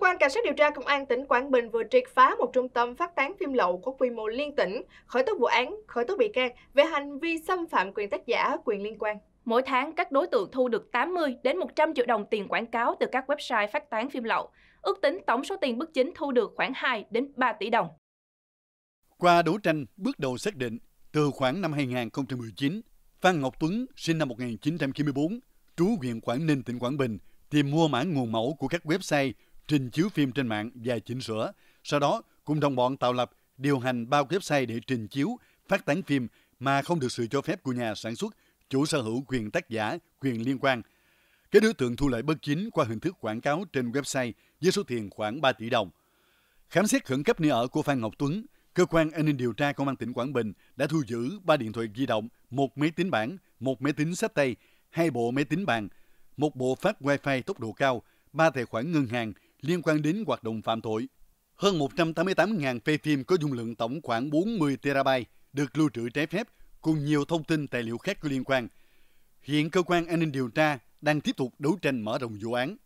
Cơ quan Cảnh sát điều tra Công an tỉnh Quảng Bình vừa triệt phá một trung tâm phát tán phim lậu có quy mô liên tỉnh, khởi tố vụ án, khởi tố bị can về hành vi xâm phạm quyền tác giả, quyền liên quan. Mỗi tháng, các đối tượng thu được 80 đến 100 triệu đồng tiền quảng cáo từ các website phát tán phim lậu. Ước tính tổng số tiền bất chính thu được khoảng 2 đến 3 tỷ đồng. Qua đấu tranh, bước đầu xác định, từ khoảng năm 2019, Phan Ngọc Tuấn, sinh năm 1994, trú huyện Quảng Ninh, tỉnh Quảng Bình, tìm mua mã nguồn mẫu của các website trình chiếu phim trên mạng và chỉnh sửa, sau đó cùng đồng bọn tạo lập, điều hành bao website để trình chiếu, phát tán phim mà không được sự cho phép của nhà sản xuất, chủ sở hữu quyền tác giả, quyền liên quan. Các đối tượng thu lợi bất chính qua hình thức quảng cáo trên website với số tiền khoảng 3 tỷ đồng. Khám xét khẩn cấp nơi ở của Phan Ngọc Tuấn, cơ quan an ninh điều tra công an tỉnh Quảng Bình đã thu giữ 3 điện thoại di động, một máy tính bảng, một máy tính sách tay, hai bộ máy tính bàn, một bộ phát wifi tốc độ cao, ba tài khoản ngân hàng – liên quan đến hoạt động phạm tội. Hơn 188.000 phê phim có dung lượng tổng khoảng 40 terabyte được lưu trữ trái phép cùng nhiều thông tin tài liệu khác có liên quan. Hiện cơ quan an ninh điều tra đang tiếp tục đấu tranh mở rộng vụ án.